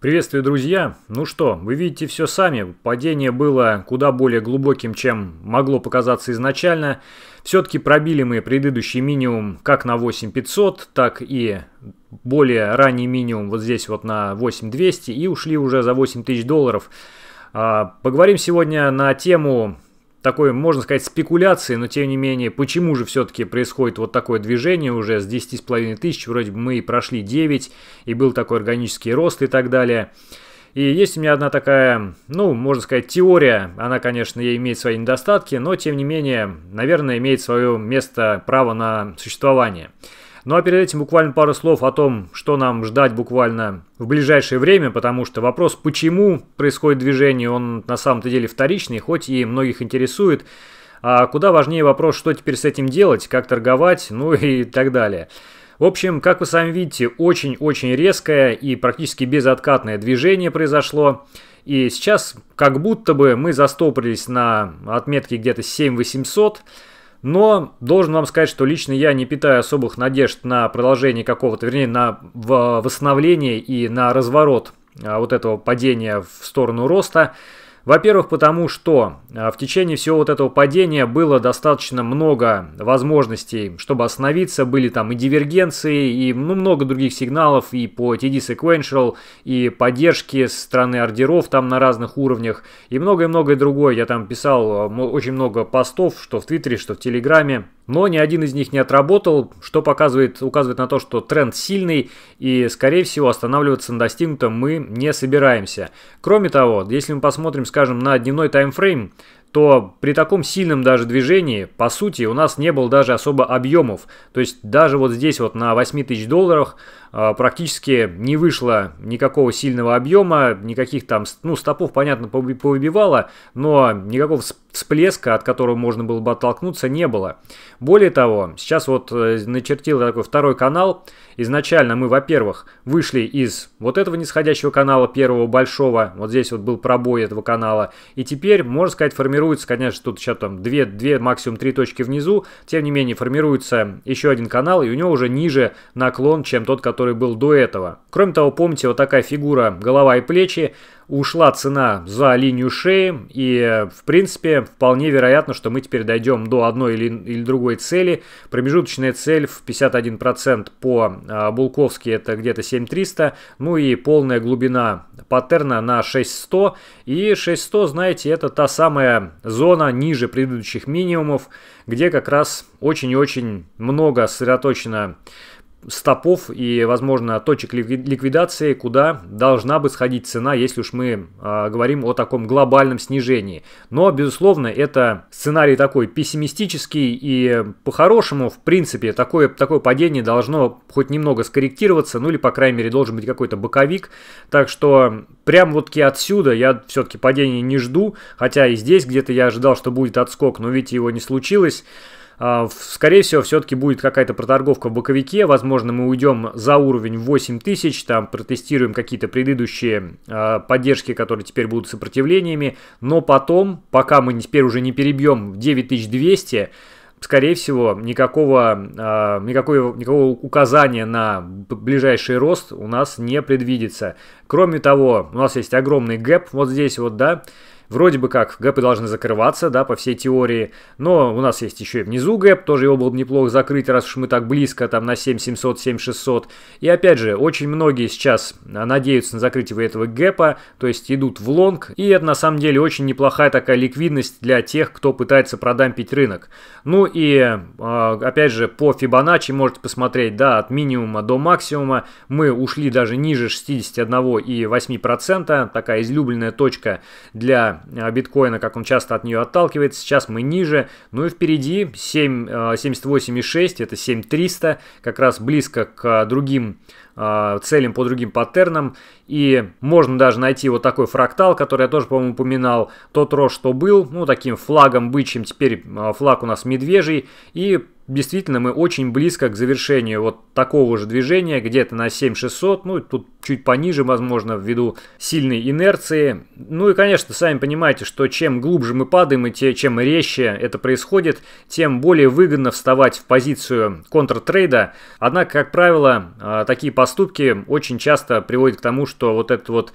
Приветствую, друзья! Ну что, вы видите все сами, падение было куда более глубоким, чем могло показаться изначально. Все-таки пробили мы предыдущий минимум как на 8500, так и более ранний минимум вот здесь вот на 8200 и ушли уже за 8000 долларов. А, поговорим сегодня на тему такой, можно сказать, спекуляции, но тем не менее, почему же все-таки происходит вот такое движение уже с 10,5 тысяч, вроде бы мы и прошли 9, и был такой органический рост и так далее. И есть у меня одна такая, ну, можно сказать, теория, она, конечно, имеет свои недостатки, но тем не менее, наверное, имеет свое место право на существование. Ну а перед этим буквально пару слов о том, что нам ждать буквально в ближайшее время, потому что вопрос, почему происходит движение, он на самом-то деле вторичный, хоть и многих интересует. А куда важнее вопрос, что теперь с этим делать, как торговать, ну и так далее. В общем, как вы сами видите, очень-очень резкое и практически безоткатное движение произошло. И сейчас как будто бы мы застопорились на отметке где-то 7800. 800 но должен вам сказать, что лично я не питаю особых надежд на продолжение какого-то, вернее, на восстановление и на разворот а, вот этого падения в сторону роста. Во-первых, потому что а, в течение всего вот этого падения было достаточно много возможностей, чтобы остановиться. Были там и дивергенции, и ну, много других сигналов, и по TD Sequential, и поддержки со стороны ордеров там на разных уровнях, и многое-многое другое. Я там писал а, очень много постов, что в Твиттере, что в Телеграме. Но ни один из них не отработал, что показывает, указывает на то, что тренд сильный и, скорее всего, останавливаться на достигнутом мы не собираемся. Кроме того, если мы посмотрим, скажем, скажем, на дневной таймфрейм то при таком сильном даже движении, по сути, у нас не было даже особо объемов. То есть даже вот здесь вот на 8 тысяч долларах э, практически не вышло никакого сильного объема, никаких там, ну, стопов, понятно, повыбивало, но никакого всплеска, от которого можно было бы оттолкнуться, не было. Более того, сейчас вот э, начертил такой второй канал. Изначально мы, во-первых, вышли из вот этого нисходящего канала, первого большого, вот здесь вот был пробой этого канала, и теперь, можно сказать, формируем формируется, конечно, тут сейчас там 2, 2 максимум 3 точки внизу, тем не менее формируется еще один канал, и у него уже ниже наклон, чем тот, который был до этого. Кроме того, помните, вот такая фигура голова и плечи, ушла цена за линию шеи, и, в принципе, вполне вероятно, что мы теперь дойдем до одной или, или другой цели. Промежуточная цель в 51% по э, Булковски это где-то 7300, ну и полная глубина паттерна на 6100, и 6100, знаете, это та самая зона ниже предыдущих минимумов, где как раз очень очень много сосредоточено стопов и, возможно, точек ликвидации, куда должна бы сходить цена, если уж мы э, говорим о таком глобальном снижении. Но, безусловно, это сценарий такой пессимистический и по-хорошему, в принципе, такое, такое падение должно хоть немного скорректироваться, ну или, по крайней мере, должен быть какой-то боковик. Так что прям вот отсюда я все-таки падения не жду, хотя и здесь где-то я ожидал, что будет отскок, но видите, его не случилось. А, скорее всего, все-таки будет какая-то проторговка в боковике. Возможно, мы уйдем за уровень 8000, там протестируем какие-то предыдущие а, поддержки, которые теперь будут сопротивлениями. Но потом, пока мы теперь уже не перебьем 9200, скорее всего, никакого, а, никакого, никакого указания на ближайший рост у нас не предвидится. Кроме того, у нас есть огромный гэп вот здесь вот, да, Вроде бы как гэпы должны закрываться, да, по всей теории, но у нас есть еще и внизу гэп, тоже его было бы неплохо закрыть, раз уж мы так близко, там на 7700, 7600. И опять же, очень многие сейчас а, надеются на закрытие этого гэпа, то есть идут в лонг, и это на самом деле очень неплохая такая ликвидность для тех, кто пытается продампить рынок. Ну и, а, опять же, по Fibonacci можете посмотреть, да, от минимума до максимума мы ушли даже ниже 61,8%, такая излюбленная точка для Э, биткоина, как он часто от нее отталкивается. Сейчас мы ниже, ну и впереди 7, 78,6, э, это 7300, как раз близко к другим э, целям по другим паттернам. И можно даже найти вот такой фрактал, который я тоже, по-моему, упоминал. Тот рост, что был, ну, таким флагом бычьим, теперь флаг у нас медвежий. И действительно мы очень близко к завершению вот такого же движения, где-то на 7600, ну тут чуть пониже, возможно, ввиду сильной инерции. Ну и, конечно, сами понимаете, что чем глубже мы падаем и те, чем резче это происходит, тем более выгодно вставать в позицию контртрейда. Однако, как правило, а, такие поступки очень часто приводят к тому, что вот этот вот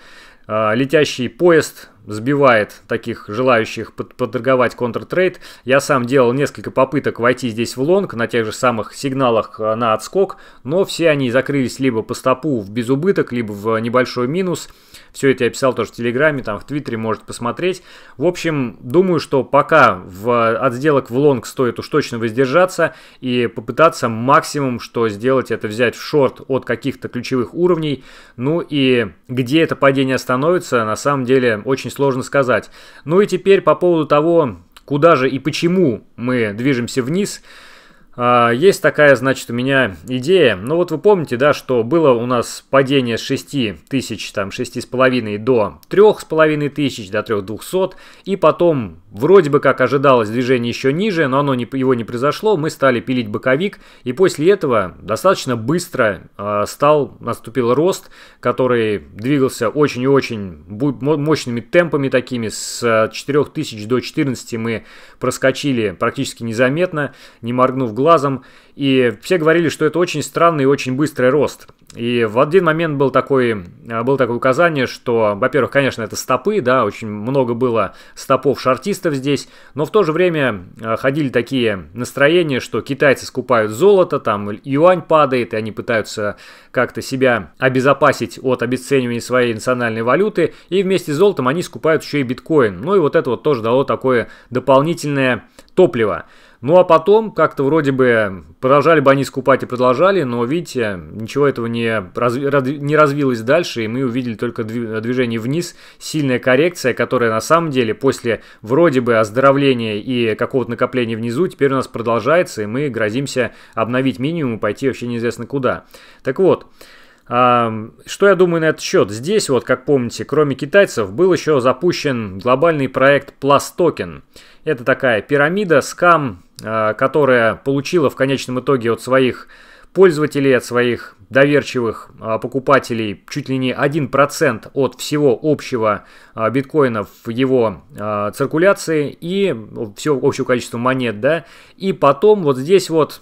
а, летящий поезд сбивает таких желающих под подторговать контртрейд. Я сам делал несколько попыток войти здесь в лонг на тех же самых сигналах э, на отскок, но все они закрылись либо по стопу в безубыток, либо в небольшой минус. Все это я писал тоже в Телеграме, там в Твиттере можете посмотреть. В общем, думаю, что пока в, от сделок в лонг стоит уж точно воздержаться и попытаться максимум, что сделать, это взять в шорт от каких-то ключевых уровней. Ну и где это падение остановится, на самом деле очень сложно сказать. Ну и теперь по поводу того, куда же и почему мы движемся вниз – а, есть такая, значит, у меня идея. Ну вот вы помните, да, что было у нас падение с 6 тысяч, там, с половиной до с половиной тысяч, до 3200, и потом вроде бы как ожидалось движение еще ниже, но оно не, его не произошло, мы стали пилить боковик, и после этого достаточно быстро э, стал, наступил рост, который двигался очень и очень мощными темпами такими, с 4000 а, до 14 мы проскочили практически незаметно, не моргнув глаз глазом. И все говорили, что это очень странный и очень быстрый рост. И в один момент был такой, а, было такое указание, что, во-первых, конечно, это стопы, да, очень много было стопов шартистов здесь, но в то же время а, ходили такие настроения, что китайцы скупают золото, там юань падает, и они пытаются как-то себя обезопасить от обесценивания своей национальной валюты, и вместе с золотом они скупают еще и биткоин. Ну и вот это вот тоже дало такое дополнительное топливо. Ну а потом как-то вроде бы продолжали бы они скупать и продолжали, но видите, ничего этого не, разви, не развилось дальше, и мы увидели только движение вниз, сильная коррекция, которая на самом деле после вроде бы оздоровления и какого-то накопления внизу теперь у нас продолжается, и мы грозимся обновить минимум и пойти вообще неизвестно куда. Так вот, что я думаю на этот счет? Здесь вот, как помните, кроме китайцев, был еще запущен глобальный проект PlusToken. Token это такая пирамида, скам, э, которая получила в конечном итоге от своих пользователей, от своих доверчивых э, покупателей чуть ли не 1% от всего общего э, биткоина в его циркуляции и все общее количество монет, да, и потом вот здесь вот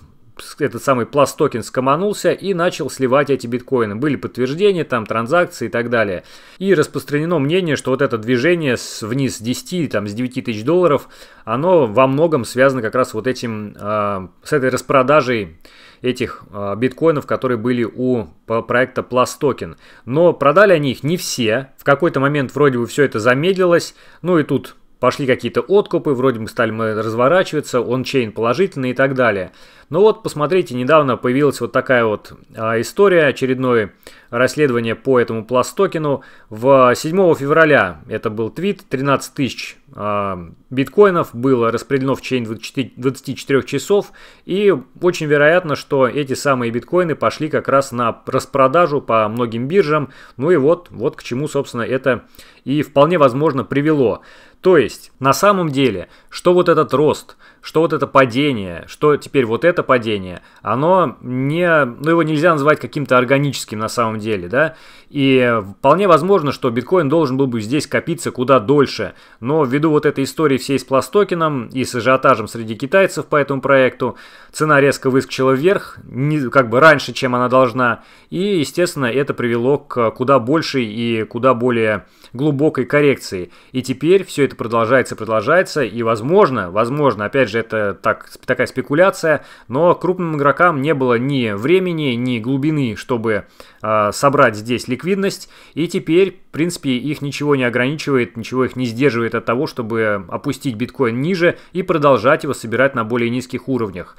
этот самый Plus токен скоманулся и начал сливать эти биткоины. Были подтверждения, там транзакции и так далее. И распространено мнение, что вот это движение с вниз с 10, там с 9 тысяч долларов, оно во многом связано как раз вот этим, э, с этой распродажей этих э, биткоинов, которые были у а, проекта Plus Token. Но продали они их не все. В какой-то момент вроде бы все это замедлилось. Ну и тут пошли какие-то откупы, вроде бы стали мы разворачиваться, ончейн положительный и так далее. Но вот, посмотрите, недавно появилась вот такая вот а, история, очередное расследование по этому пластокену. В 7 а, февраля, это был твит, 13 тысяч а, биткоинов было распределено в течение 20, 24 часов. И очень вероятно, что эти самые биткоины пошли как раз на распродажу по многим биржам. Ну и вот, вот к чему, собственно, это и вполне возможно привело. То есть, на самом деле, что вот этот рост – что вот это падение, что теперь вот это падение, оно не, ну его нельзя называть каким-то органическим на самом деле, да, и вполне возможно, что биткоин должен был бы здесь копиться куда дольше, но ввиду вот этой истории всей с пластокином и с ажиотажем среди китайцев по этому проекту, цена резко выскочила вверх, не, как бы раньше, чем она должна, и, естественно, это привело к куда большей и куда более глубокой коррекции, и теперь все это продолжается, продолжается, и возможно, возможно, опять же, же, это так, такая спекуляция, но крупным игрокам не было ни времени, ни глубины, чтобы э, собрать здесь ликвидность, и теперь, в принципе, их ничего не ограничивает, ничего их не сдерживает от того, чтобы опустить биткоин ниже и продолжать его собирать на более низких уровнях.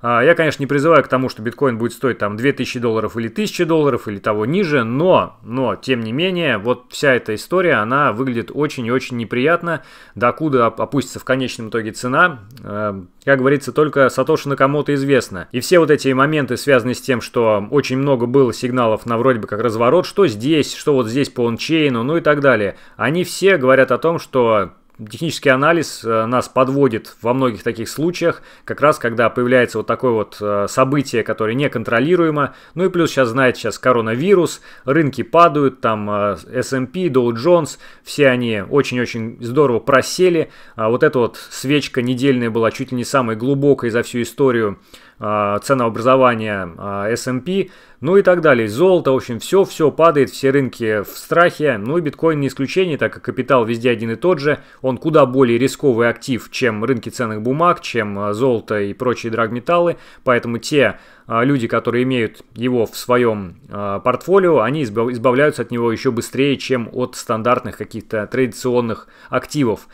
А, я, конечно, не призываю к тому, что биткоин будет стоить там 2000 долларов или 1000 долларов или того ниже, но, но, тем не менее, вот вся эта история, она выглядит очень и очень неприятно, докуда опустится в конечном итоге цена, э, как говорится, только Сатоши Накамото известно. И все вот эти моменты связаны с тем, что очень много было сигналов на вроде бы как разворот, что здесь, что вот здесь по ончейну, ну и так далее. Они все говорят о том, что Технический анализ э, нас подводит во многих таких случаях, как раз когда появляется вот такое вот э, событие, которое неконтролируемо. Ну и плюс сейчас, знаете, сейчас коронавирус, рынки падают, там S&P, э, Dow Jones, все они очень-очень здорово просели. А вот эта вот свечка недельная была чуть ли не самой глубокой за всю историю а, ценообразования S&P, а, ну и так далее. Золото, в общем, все-все падает, все рынки в страхе. Ну и биткоин не исключение, так как капитал везде один и тот же. Он куда более рисковый актив, чем рынки ценных бумаг, чем а, золото и прочие драгметаллы. Поэтому те люди, которые имеют его в своем портфолио, они избавляются от него еще быстрее, чем от стандартных каких-то традиционных активов.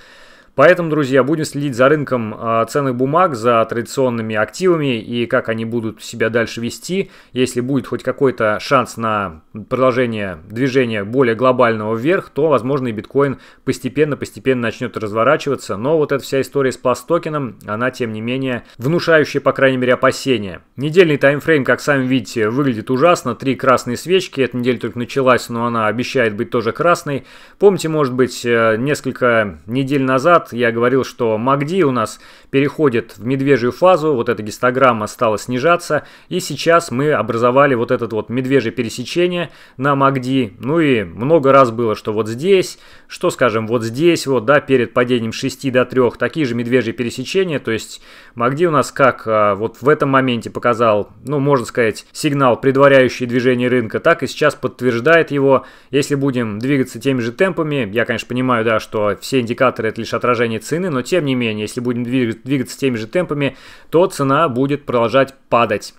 Поэтому, друзья, будем следить за рынком а, ценных бумаг, за традиционными активами и как они будут себя дальше вести. Если будет хоть какой-то шанс на продолжение движения более глобального вверх, то, возможно, и биткоин постепенно-постепенно начнет разворачиваться. Но вот эта вся история с пластокеном, она, тем не менее, внушающая, по крайней мере, опасения. Недельный таймфрейм, как сами видите, выглядит ужасно. Три красные свечки. Эта неделя только началась, но она обещает быть тоже красной. Помните, может быть, э, несколько недель назад назад я говорил, что МАГДИ у нас переходит в медвежью фазу, вот эта гистограмма стала снижаться, и сейчас мы образовали вот этот вот медвежье пересечение на МАГДИ. Ну и много раз было, что вот здесь, что скажем, вот здесь вот, да, перед падением 6 до 3, такие же медвежьи пересечения, то есть МАГДИ у нас как а, вот в этом моменте показал, ну, можно сказать, сигнал, предваряющий движение рынка, так и сейчас подтверждает его. Если будем двигаться теми же темпами, я, конечно, понимаю, да, что все индикаторы это лишь отражение отражение цены, но тем не менее, если будем двигаться теми же темпами, то цена будет продолжать падать.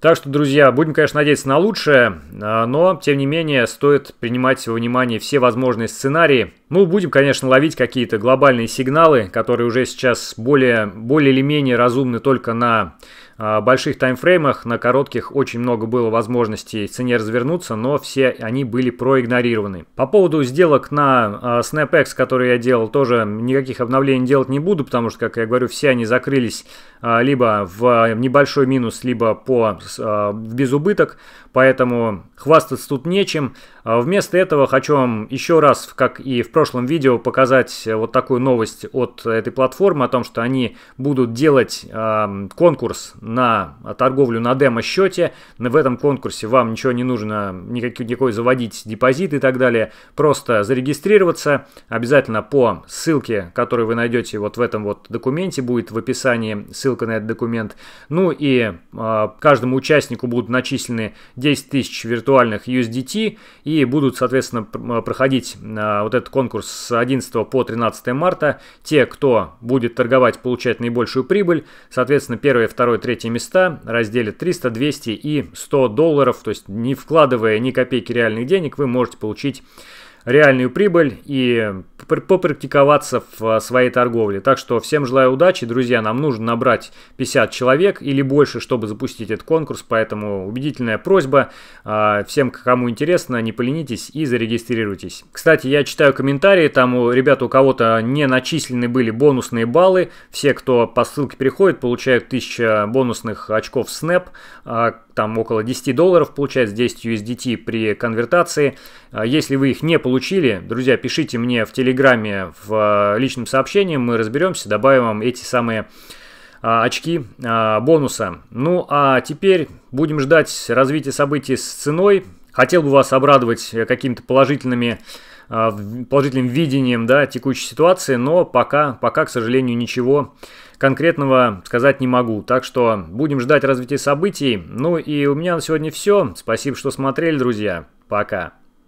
Так что, друзья, будем, конечно, надеяться на лучшее, а, но, тем не менее, стоит принимать во внимание все возможные сценарии. Мы ну, будем, конечно, ловить какие-то глобальные сигналы, которые уже сейчас более, более или менее разумны только на Э, больших таймфреймах, на коротких очень много было возможностей цене развернуться, но все они были проигнорированы. По поводу сделок на э, SnapX, которые я делал, тоже никаких обновлений делать не буду, потому что, как я говорю, все они закрылись э, либо в небольшой минус, либо по, в безубыток, поэтому хвастаться тут нечем. А вместо этого хочу вам еще раз, как и в прошлом видео, показать э, вот такую новость от этой платформы о том, что они будут делать э, конкурс на торговлю на демо-счете. В этом конкурсе вам ничего не нужно, никакой, никакой заводить депозит и так далее. Просто зарегистрироваться обязательно по ссылке, которую вы найдете вот в этом вот документе, будет в описании ссылка на этот документ. Ну и э, каждому участнику будут начислены 10 тысяч виртуальных USDT и будут, соответственно, э, проходить э, вот этот конкурс с 11 по 13 марта. Те, кто будет торговать, получать наибольшую прибыль, соответственно, первое, второе, третье места разделят 300, 200 и 100 долларов. То есть не вкладывая ни копейки реальных денег, вы можете получить реальную прибыль и попрактиковаться в а, своей торговле. Так что всем желаю удачи. Друзья, нам нужно набрать 50 человек или больше, чтобы запустить этот конкурс. Поэтому убедительная просьба. А, всем, кому интересно, не поленитесь и зарегистрируйтесь. Кстати, я читаю комментарии. Там у ребят, у кого-то не начислены были бонусные баллы. Все, кто по ссылке переходит, получают 1000 бонусных очков Snap. А, там около 10 долларов получается, 10 USDT при конвертации. Если вы их не получили, друзья, пишите мне в телеграм Телеграме в э, личном сообщении, мы разберемся, добавим вам эти самые а, очки а, бонуса. Ну а теперь будем ждать развития событий с ценой. Хотел бы вас обрадовать э, какими-то положительными а, положительным видением да, текущей ситуации, но пока, пока, к сожалению, ничего конкретного сказать не могу. Так что будем ждать развития событий. Ну и у меня на сегодня все. Спасибо, что смотрели, друзья. Пока.